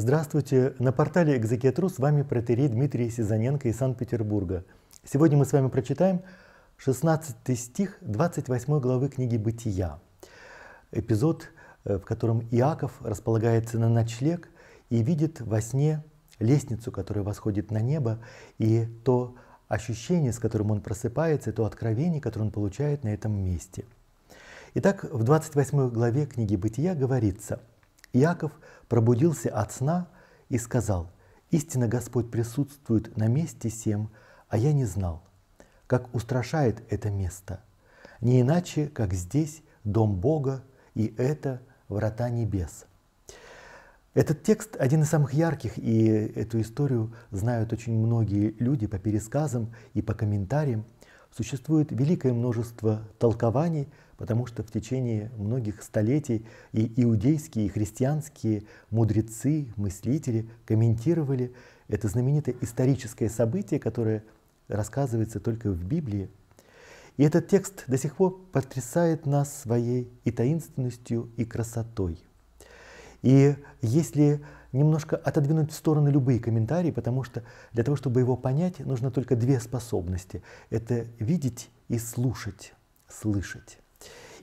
Здравствуйте! На портале Экзекетру с вами протерей Дмитрий Сизаненко из Санкт-Петербурга. Сегодня мы с вами прочитаем 16 стих 28 главы книги «Бытия». Эпизод, э, в котором Иаков располагается на ночлег и видит во сне лестницу, которая восходит на небо, и то ощущение, с которым он просыпается, и то откровение, которое он получает на этом месте. Итак, в 28 главе книги «Бытия» говорится – Иаков пробудился от сна и сказал, «Истинно Господь присутствует на месте сем, а я не знал, как устрашает это место. Не иначе, как здесь дом Бога, и это врата небес». Этот текст один из самых ярких, и эту историю знают очень многие люди по пересказам и по комментариям. Существует великое множество толкований – потому что в течение многих столетий и иудейские, и христианские мудрецы, мыслители комментировали это знаменитое историческое событие, которое рассказывается только в Библии. И этот текст до сих пор потрясает нас своей и таинственностью, и красотой. И если немножко отодвинуть в сторону любые комментарии, потому что для того, чтобы его понять, нужно только две способности. Это видеть и слушать, слышать.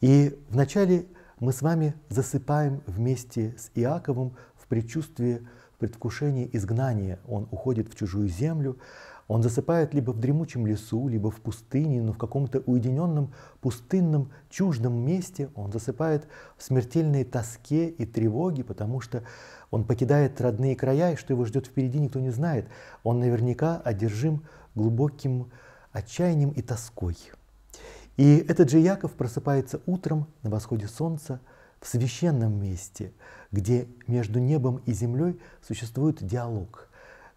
И вначале мы с вами засыпаем вместе с Иаковом в предчувствии, в предвкушении изгнания. Он уходит в чужую землю, он засыпает либо в дремучем лесу, либо в пустыне, но в каком-то уединенном, пустынном, чуждом месте. Он засыпает в смертельной тоске и тревоге, потому что он покидает родные края, и что его ждет впереди, никто не знает. Он наверняка одержим глубоким отчаянием и тоской. И этот же Яков просыпается утром на восходе солнца в священном месте, где между небом и землей существует диалог,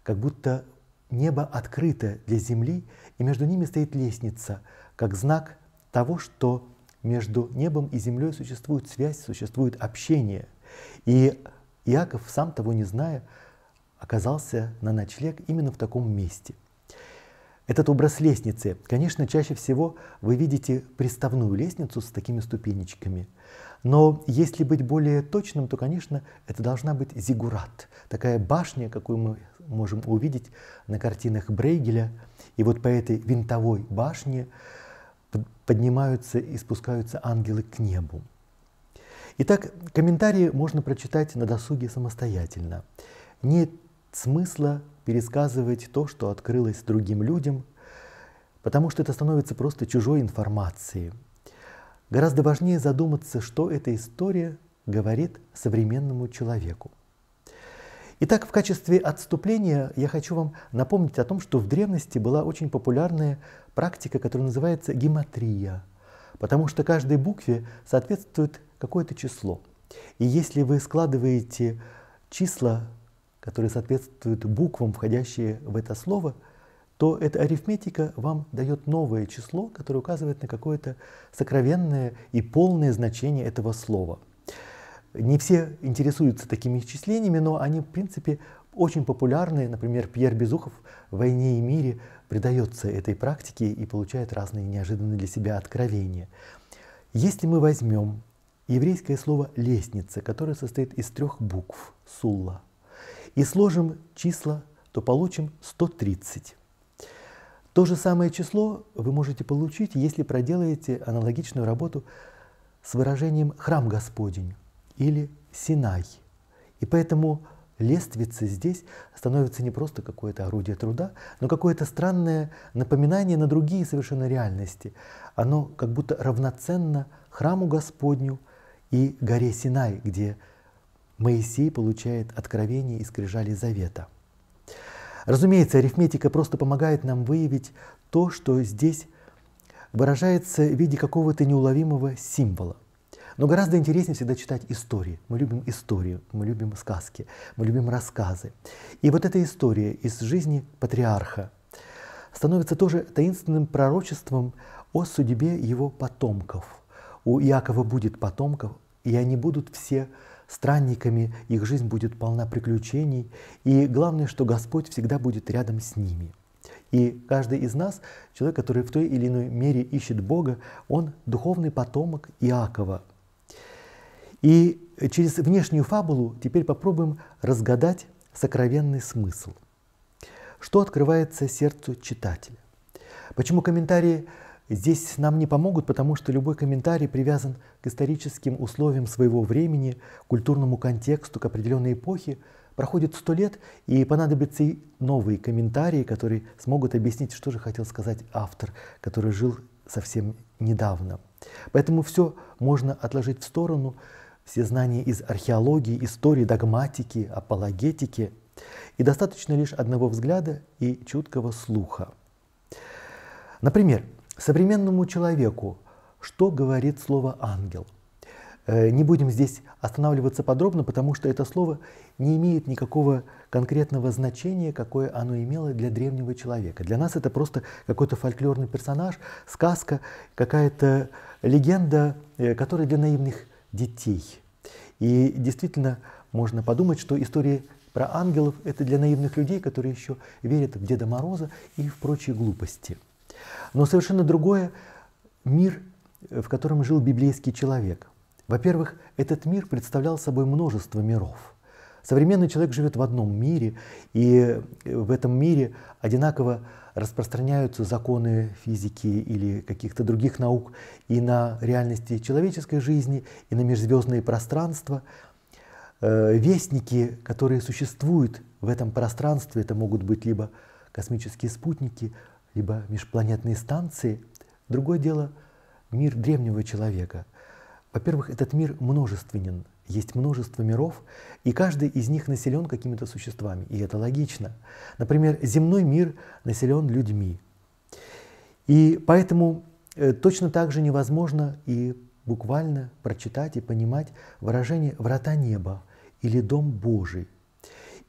как будто небо открыто для земли, и между ними стоит лестница, как знак того, что между небом и землей существует связь, существует общение. И Иаков, сам того не зная, оказался на ночлег именно в таком месте – этот образ лестницы. Конечно, чаще всего вы видите приставную лестницу с такими ступенечками. Но если быть более точным, то, конечно, это должна быть зигурат, такая башня, какую мы можем увидеть на картинах Брейгеля. И вот по этой винтовой башне поднимаются и спускаются ангелы к небу. Итак, комментарии можно прочитать на досуге самостоятельно. Не смысла пересказывать то, что открылось другим людям, потому что это становится просто чужой информацией. Гораздо важнее задуматься, что эта история говорит современному человеку. Итак, в качестве отступления я хочу вам напомнить о том, что в древности была очень популярная практика, которая называется гематрия, потому что каждой букве соответствует какое-то число. И если вы складываете числа которые соответствуют буквам, входящие в это слово, то эта арифметика вам дает новое число, которое указывает на какое-то сокровенное и полное значение этого слова. Не все интересуются такими исчислениями, но они, в принципе, очень популярны. Например, Пьер Безухов в «Войне и мире» предается этой практике и получает разные неожиданные для себя откровения. Если мы возьмем еврейское слово «лестница», которое состоит из трех букв «сулла», и сложим числа, то получим 130. То же самое число вы можете получить, если проделаете аналогичную работу с выражением «храм Господень» или «Синай». И поэтому лествица здесь становится не просто какое-то орудие труда, но какое-то странное напоминание на другие совершенно реальности. Оно как будто равноценно храму Господню и горе Синай, где Моисей получает откровение из скрижали завета. Разумеется, арифметика просто помогает нам выявить то, что здесь выражается в виде какого-то неуловимого символа. Но гораздо интереснее всегда читать истории. Мы любим историю, мы любим сказки, мы любим рассказы. И вот эта история из жизни патриарха становится тоже таинственным пророчеством о судьбе его потомков. У Иакова будет потомков, и они будут все странниками, их жизнь будет полна приключений, и главное, что Господь всегда будет рядом с ними. И каждый из нас, человек, который в той или иной мере ищет Бога, он духовный потомок Иакова. И через внешнюю фабулу теперь попробуем разгадать сокровенный смысл. Что открывается сердцу читателя? Почему комментарии Здесь нам не помогут, потому что любой комментарий привязан к историческим условиям своего времени, культурному контексту, к определенной эпохе. Проходит сто лет, и понадобятся и новые комментарии, которые смогут объяснить, что же хотел сказать автор, который жил совсем недавно. Поэтому все можно отложить в сторону, все знания из археологии, истории, догматики, апологетики. И достаточно лишь одного взгляда и чуткого слуха. Например, Современному человеку что говорит слово «ангел»? Э, не будем здесь останавливаться подробно, потому что это слово не имеет никакого конкретного значения, какое оно имело для древнего человека. Для нас это просто какой-то фольклорный персонаж, сказка, какая-то легенда, э, которая для наивных детей. И действительно, можно подумать, что истории про ангелов – это для наивных людей, которые еще верят в Деда Мороза и в прочие глупости – но совершенно другое – мир, в котором жил библейский человек. Во-первых, этот мир представлял собой множество миров. Современный человек живет в одном мире, и э, в этом мире одинаково распространяются законы физики или каких-то других наук и на реальности человеческой жизни, и на межзвездные пространства. Э, вестники, которые существуют в этом пространстве, это могут быть либо космические спутники, либо межпланетные станции. Другое дело — мир древнего человека. Во-первых, этот мир множественен, есть множество миров, и каждый из них населен какими-то существами, и это логично. Например, земной мир населен людьми. И поэтому э, точно так же невозможно и буквально прочитать и понимать выражение «врата неба» или «дом Божий»,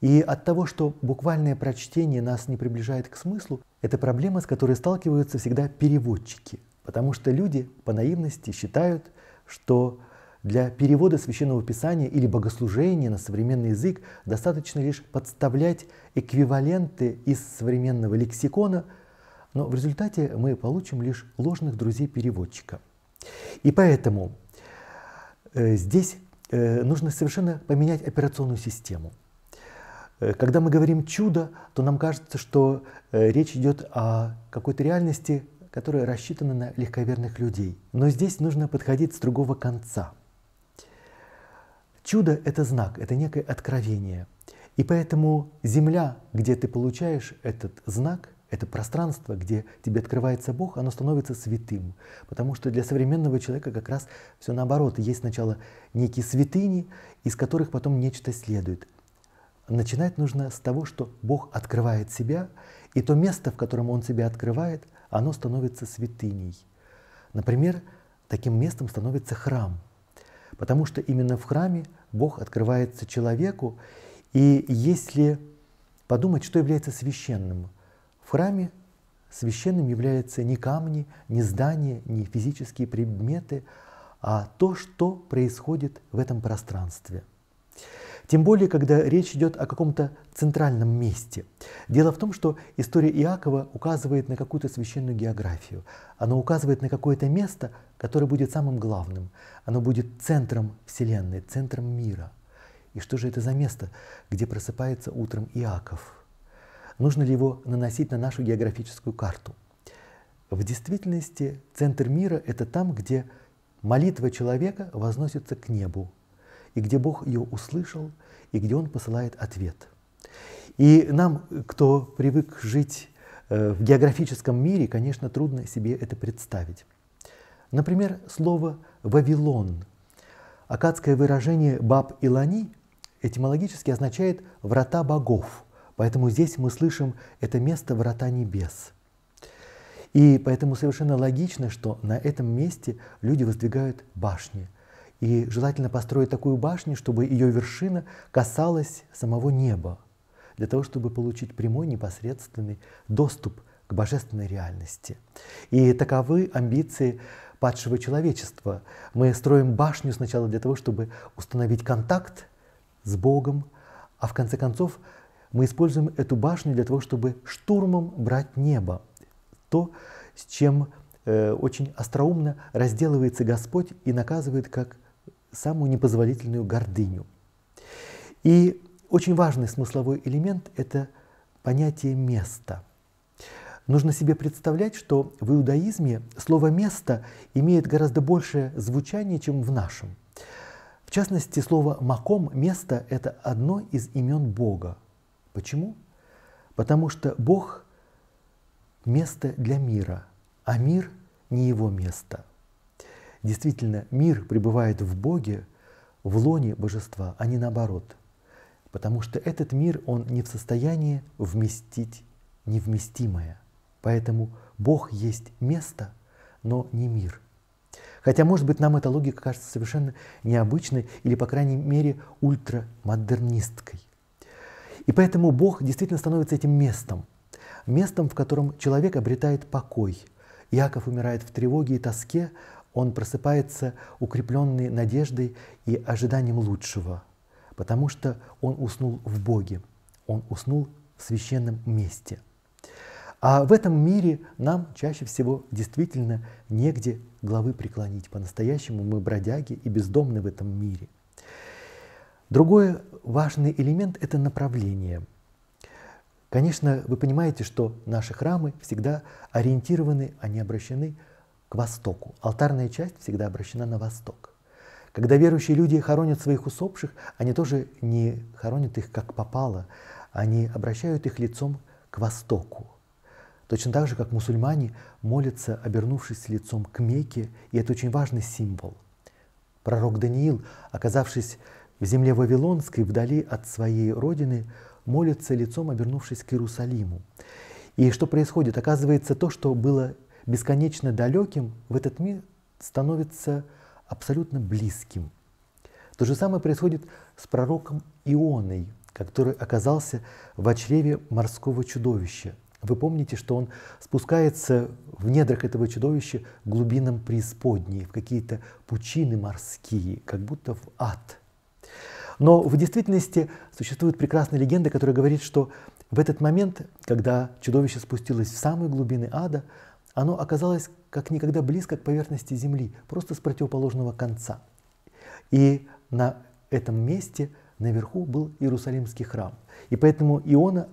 и от того, что буквальное прочтение нас не приближает к смыслу, это проблема, с которой сталкиваются всегда переводчики. Потому что люди по наивности считают, что для перевода священного писания или богослужения на современный язык достаточно лишь подставлять эквиваленты из современного лексикона, но в результате мы получим лишь ложных друзей переводчика. И поэтому э, здесь э, нужно совершенно поменять операционную систему – Э, когда мы говорим «чудо», то нам кажется, что э, речь идет о какой-то реальности, которая рассчитана на легковерных людей. Но здесь нужно подходить с другого конца. Чудо — это знак, это некое откровение. И поэтому земля, где ты получаешь этот знак, это пространство, где тебе открывается Бог, оно становится святым. Потому что для современного человека как раз все наоборот. Есть сначала некие святыни, из которых потом нечто следует начинать нужно с того, что Бог открывает себя, и то место, в котором Он себя открывает, оно становится святыней. Например, таким местом становится храм, потому что именно в храме Бог открывается человеку, и если подумать, что является священным, в храме священным является не камни, не здания, не физические предметы, а то, что происходит в этом пространстве – тем более, когда речь идет о каком-то центральном месте. Дело в том, что история Иакова указывает на какую-то священную географию. Она указывает на какое-то место, которое будет самым главным. Оно будет центром Вселенной, центром мира. И что же это за место, где просыпается утром Иаков? Нужно ли его наносить на нашу географическую карту? В действительности центр мира – это там, где молитва человека возносится к небу, и где Бог ее услышал, и где Он посылает ответ. И нам, кто привык жить э, в географическом мире, конечно, трудно себе это представить. Например, слово «Вавилон» Акадское выражение «баб Илани» этимологически означает «врата богов», поэтому здесь мы слышим это место «врата небес». И поэтому совершенно логично, что на этом месте люди воздвигают башни – и желательно построить такую башню, чтобы ее вершина касалась самого неба, для того, чтобы получить прямой непосредственный доступ к божественной реальности. И таковы амбиции падшего человечества. Мы строим башню сначала для того, чтобы установить контакт с Богом, а в конце концов мы используем эту башню для того, чтобы штурмом брать небо. То, с чем э, очень остроумно разделывается Господь и наказывает как самую непозволительную гордыню. И очень важный смысловой элемент – это понятие места. Нужно себе представлять, что в иудаизме слово «место» имеет гораздо большее звучание, чем в нашем. В частности, слово «маком» – «место» – это одно из имен Бога. Почему? Потому что Бог – место для мира, а мир – не его место – Действительно, мир пребывает в Боге, в лоне божества, а не наоборот. Потому что этот мир, он не в состоянии вместить невместимое. Поэтому Бог есть место, но не мир. Хотя, может быть, нам эта логика кажется совершенно необычной или, по крайней мере, ультрамодернисткой. И поэтому Бог действительно становится этим местом, местом, в котором человек обретает покой. Иаков умирает в тревоге и тоске, он просыпается укрепленный надеждой и ожиданием лучшего, потому что он уснул в Боге, он уснул в священном месте. А в этом мире нам чаще всего действительно негде главы преклонить. По-настоящему мы бродяги и бездомны в этом мире. Другой важный элемент – это направление. Конечно, вы понимаете, что наши храмы всегда ориентированы, они а обращены – к востоку. Алтарная часть всегда обращена на восток. Когда верующие люди хоронят своих усопших, они тоже не хоронят их как попало, они обращают их лицом к востоку. Точно так же, как мусульмане молятся, обернувшись лицом к Мекке, и это очень важный символ. Пророк Даниил, оказавшись в земле Вавилонской, вдали от своей родины, молится лицом, обернувшись к Иерусалиму. И что происходит? Оказывается, то, что было бесконечно далеким в этот мир становится абсолютно близким. То же самое происходит с пророком Ионой, который оказался в очреве морского чудовища. Вы помните, что он спускается в недрах этого чудовища глубинам преисподней, в какие-то пучины морские, как будто в ад. Но в действительности существует прекрасная легенда, которая говорит, что в этот момент, когда чудовище спустилось в самые глубины ада, оно оказалось как никогда близко к поверхности Земли, просто с противоположного конца. И на этом месте наверху был Иерусалимский храм. И поэтому Иона,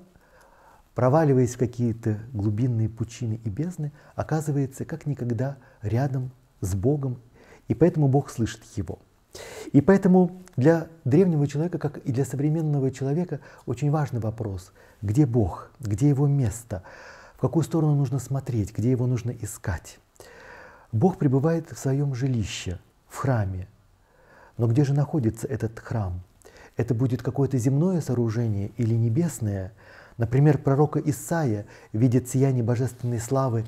проваливаясь в какие-то глубинные пучины и бездны, оказывается как никогда рядом с Богом, и поэтому Бог слышит его. И поэтому для древнего человека, как и для современного человека, очень важный вопрос, где Бог, где его место, в какую сторону нужно смотреть, где его нужно искать. Бог пребывает в своем жилище, в храме. Но где же находится этот храм? Это будет какое-то земное сооружение или небесное? Например, пророка Исаия видит сияние божественной славы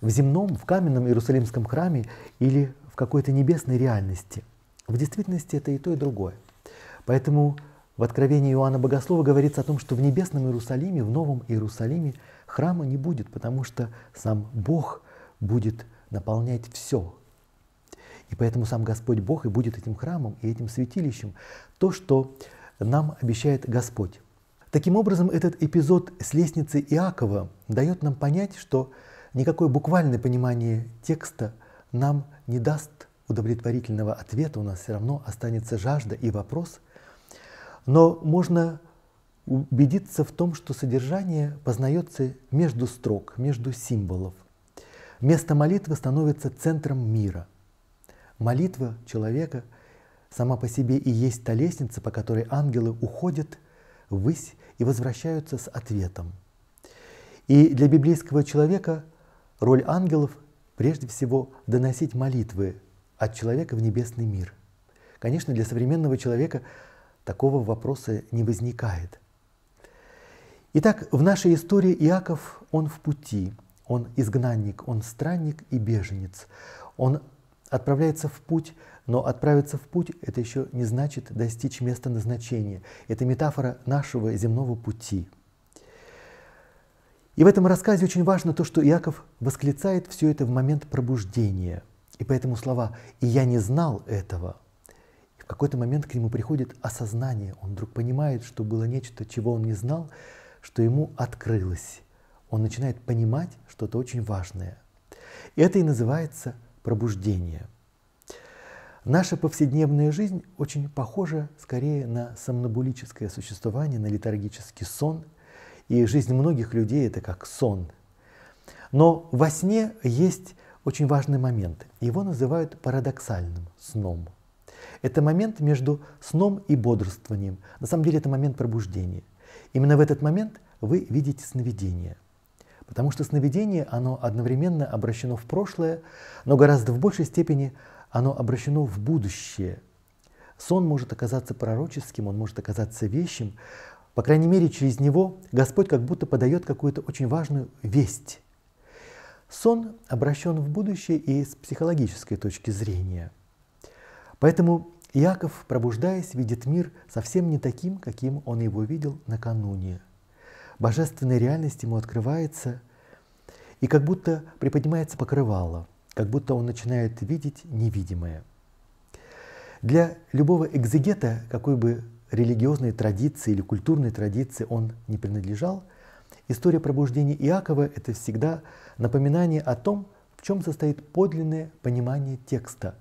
в земном, в каменном Иерусалимском храме или в какой-то небесной реальности. В действительности это и то, и другое. Поэтому в Откровении Иоанна Богослова говорится о том, что в небесном Иерусалиме, в новом Иерусалиме храма не будет, потому что сам Бог будет наполнять все. И поэтому сам Господь Бог и будет этим храмом и этим святилищем то, что нам обещает Господь. Таким образом, этот эпизод с лестницы Иакова дает нам понять, что никакое буквальное понимание текста нам не даст удовлетворительного ответа, у нас все равно останется жажда и вопрос – но можно убедиться в том, что содержание познается между строк, между символов. Место молитвы становится центром мира. Молитва человека сама по себе и есть та лестница, по которой ангелы уходят ввысь и возвращаются с ответом. И для библейского человека роль ангелов прежде всего доносить молитвы от человека в небесный мир. Конечно, для современного человека такого вопроса не возникает. Итак, в нашей истории Иаков, он в пути, он изгнанник, он странник и беженец. Он отправляется в путь, но отправиться в путь – это еще не значит достичь места назначения. Это метафора нашего земного пути. И в этом рассказе очень важно то, что Иаков восклицает все это в момент пробуждения. И поэтому слова «и я не знал этого» В какой-то момент к нему приходит осознание. Он вдруг понимает, что было нечто, чего он не знал, что ему открылось. Он начинает понимать что-то очень важное. это и называется пробуждение. Наша повседневная жизнь очень похожа скорее на сомнобулическое существование, на летаргический сон. И жизнь многих людей это как сон. Но во сне есть очень важный момент. Его называют парадоксальным сном – это момент между сном и бодрствованием. На самом деле это момент пробуждения. Именно в этот момент вы видите сновидение. Потому что сновидение, оно одновременно обращено в прошлое, но гораздо в большей степени оно обращено в будущее. Сон может оказаться пророческим, он может оказаться вещим. По крайней мере, через него Господь как будто подает какую-то очень важную весть. Сон обращен в будущее и с психологической точки зрения – Поэтому Иаков, пробуждаясь, видит мир совсем не таким, каким он его видел накануне. Божественная реальность ему открывается, и как будто приподнимается покрывало, как будто он начинает видеть невидимое. Для любого экзегета, какой бы религиозной традиции или культурной традиции он не принадлежал, история пробуждения Иакова – это всегда напоминание о том, в чем состоит подлинное понимание текста.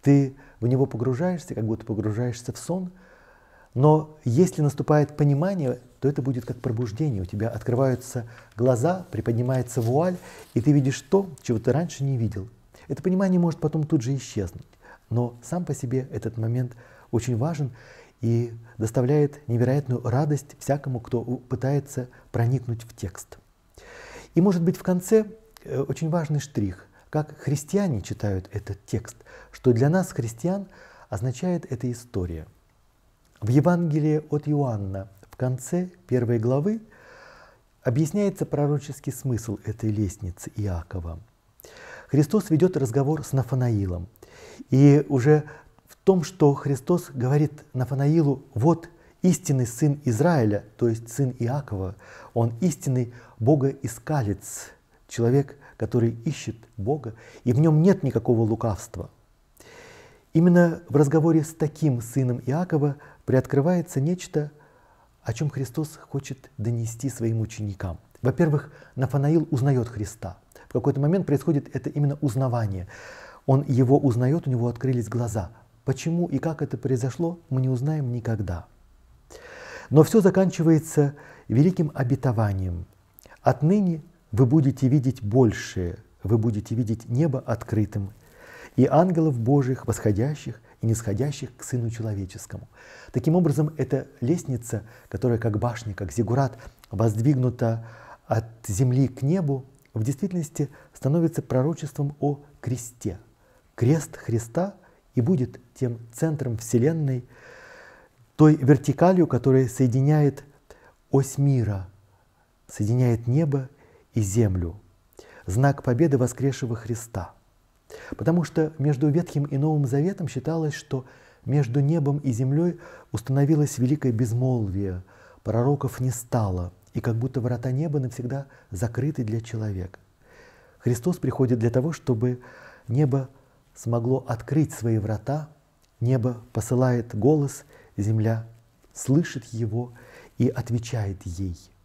Ты в него погружаешься, как будто погружаешься в сон, но если наступает понимание, то это будет как пробуждение. У тебя открываются глаза, приподнимается вуаль, и ты видишь то, чего ты раньше не видел. Это понимание может потом тут же исчезнуть. Но сам по себе этот момент очень важен и доставляет невероятную радость всякому, кто пытается проникнуть в текст. И, может быть, в конце э, очень важный штрих как христиане читают этот текст, что для нас, христиан, означает эта история. В Евангелии от Иоанна в конце первой главы объясняется пророческий смысл этой лестницы Иакова. Христос ведет разговор с Нафанаилом. И уже в том, что Христос говорит Нафанаилу, вот истинный сын Израиля, то есть сын Иакова, он истинный богоискалец, человек – который ищет Бога, и в нем нет никакого лукавства. Именно в разговоре с таким сыном Иакова приоткрывается нечто, о чем Христос хочет донести своим ученикам. Во-первых, Нафанаил узнает Христа. В какой-то момент происходит это именно узнавание. Он его узнает, у него открылись глаза. Почему и как это произошло, мы не узнаем никогда. Но все заканчивается великим обетованием. Отныне вы будете видеть большее, вы будете видеть небо открытым и ангелов Божьих, восходящих и нисходящих к Сыну Человеческому. Таким образом, это лестница, которая как башня, как зигурат, воздвигнута от земли к небу, в действительности становится пророчеством о кресте. Крест Христа и будет тем центром Вселенной, той вертикалью, которая соединяет ось мира, соединяет небо и землю. Знак победы воскресшего Христа. Потому что между Ветхим и Новым Заветом считалось, что между небом и землей установилось великое безмолвие, пророков не стало, и как будто врата неба навсегда закрыты для человека. Христос приходит для того, чтобы небо смогло открыть свои врата, небо посылает голос, земля слышит его и отвечает ей –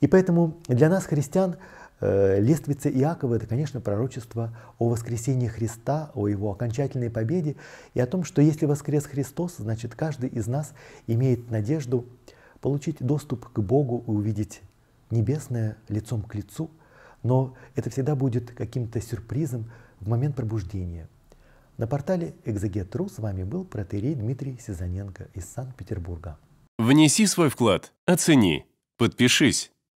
и поэтому для нас, христиан, э, лествица Иакова – это, конечно, пророчество о воскресении Христа, о его окончательной победе и о том, что если воскрес Христос, значит, каждый из нас имеет надежду получить доступ к Богу и увидеть небесное лицом к лицу, но это всегда будет каким-то сюрпризом в момент пробуждения. На портале «Экзегет.ру» с вами был протерей Дмитрий Сезаненко из Санкт-Петербурга. Внеси свой вклад, оцени, подпишись